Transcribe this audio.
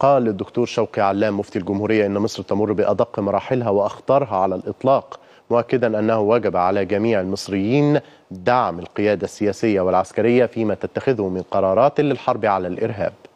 قال الدكتور شوقي علام مفتي الجمهورية إن مصر تمر بأدق مراحلها وأخطرها على الإطلاق مؤكدا أنه وجب على جميع المصريين دعم القيادة السياسية والعسكرية فيما تتخذه من قرارات للحرب على الإرهاب